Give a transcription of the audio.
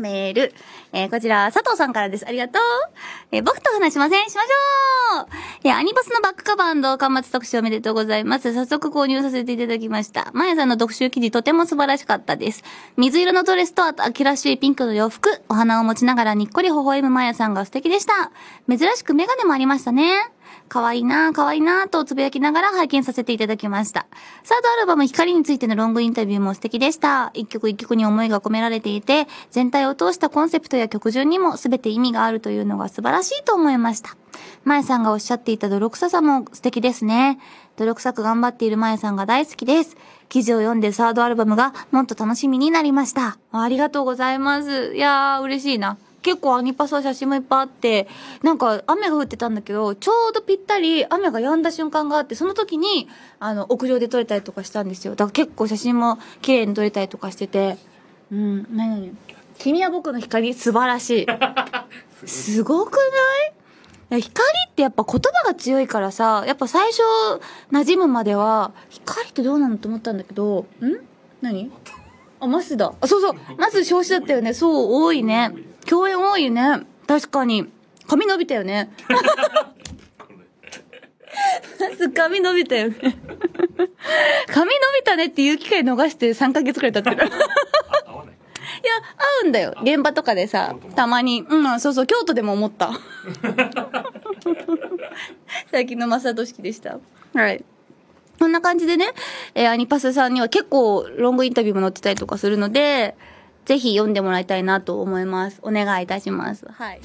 メール。えー、こちら、佐藤さんからです。ありがとう。えー、僕と話しませんしましょうえアニバスのバックカバンド、巻末特集おめでとうございます。早速購入させていただきました。まやさんの特集記事、とても素晴らしかったです。水色のドレスと、あと、秋らしいピンクの洋服、お花を持ちながらにっこり微笑むまやさんが素敵でした。珍しくメガネもありましたね。可愛いな可愛いなとつぶやきながら拝見させていただきました。サードアルバム光についてのロングインタビューも素敵でした。一曲一曲に思いが込められていて、全体を通したコンセプトや曲順にも全て意味があるというのが素晴らしいと思いました。前さんがおっしゃっていた泥臭さも素敵ですね。泥臭く頑張っている前さんが大好きです。記事を読んでサードアルバムがもっと楽しみになりました。ありがとうございます。いやー、嬉しいな。結構アニパスは写真もいっぱいあって、なんか雨が降ってたんだけど、ちょうどぴったり雨が止んだ瞬間があって、その時に、あの、屋上で撮れたりとかしたんですよ。だから結構写真も綺麗に撮れたりとかしてて、うん、何に。君は僕の光、素晴らしい。すごくない光ってやっぱ言葉が強いからさ、やっぱ最初馴染むまでは、光ってどうなのと思ったんだけど、ん何あ、マスだ。あ、そうそう。マス少子だったよね。そう、多いね。共演多いね。確かに。髪伸びたよね。髪伸びたよね。髪伸びたねっていう機会逃して3ヶ月くらい経ってる。いや、合うんだよ。現場とかでさ、たまに。うん、そうそう、京都でも思った。最近の正俊樹でした。はい。こんな感じでね、えー、アニパスさんには結構ロングインタビューも載ってたりとかするので、ぜひ読んでもらいたいなと思います。お願いいたします。はい。